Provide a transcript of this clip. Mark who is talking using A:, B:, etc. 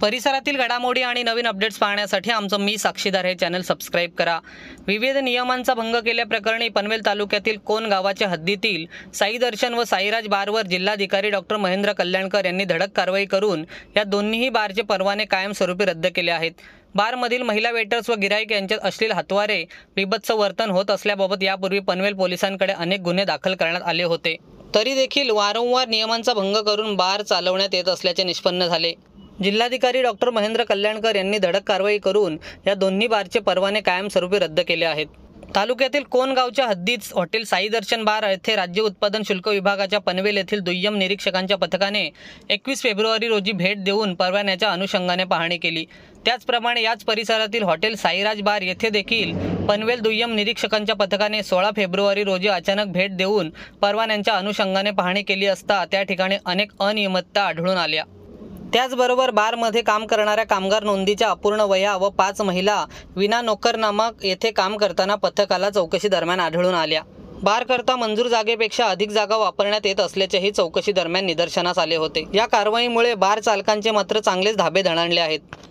A: परिसरातील घडामोडी आणि नवीन अपडेट्स पाहण्यासाठी आमचं मी साक्षीदार हे चॅनल सबस्क्राईब करा विविध नियमांचा भंग केल्याप्रकरणी पनवेल तालुक्यातील कोण गावाच्या हद्दीतील साई दर्शन व साईराज बारवर जिल्हाधिकारी डॉक्टर महेंद्र कल्याणकर यांनी धडक कारवाई करून या दोन्हीही बारचे परवाने कायमस्वरूपी रद्द केले आहेत बारमधील महिला वेटर्स व गिराईक यांच्यात अश्लील हातवारे बिबत्स वर्तन होत असल्याबाबत यापूर्वी पनवेल पोलिसांकडे अनेक गुन्हे दाखल करण्यात आले होते तरी देखील वारंवार नियमांचा भंग करून बार चालवण्यात येत असल्याचे निष्पन्न झाले जिल्हाधिकारी डॉक्टर महेंद्र कल्याणकर यांनी धडक कारवाई करून या दोन्ही बारचे परवाने कायमस्वरूपी रद्द केले आहेत तालुक्यातील कोनगावच्या हद्दीत हॉटेल साई दर्शन बार येथे राज्य उत्पादन शुल्क विभागाच्या पनवेल येथील दुय्यम निरीक्षकांच्या पथकाने एकवीस फेब्रुवारी रोजी भेट देऊन परवान्याच्या अनुषंगाने पाहणी केली त्याचप्रमाणे याच परिसरातील हॉटेल साईराज बार येथे देखील पनवेल दुय्यम निरीक्षकांच्या पथकाने सोळा फेब्रुवारी रोजी अचानक भेट देऊन परवान्यांच्या अनुषंगाने पाहणी केली असता त्या ठिकाणी अनेक अनियमितता आढळून आल्या त्याचबरोबर बारमध्ये काम करणाऱ्या कामगार नोंदीच्या अपूर्ण वया व पाच महिला विना नोकरनामा येथे काम करताना पथकाला चौकशी दरम्यान आढळून आल्या बारकरता मंजूर जागेपेक्षा अधिक जागा वापरण्यात येत असल्याचेही चौकशी दरम्यान निदर्शनास आले होते या कारवाईमुळे बार चालकांचे मात्र चांगलेच धाबे धणाणले आहेत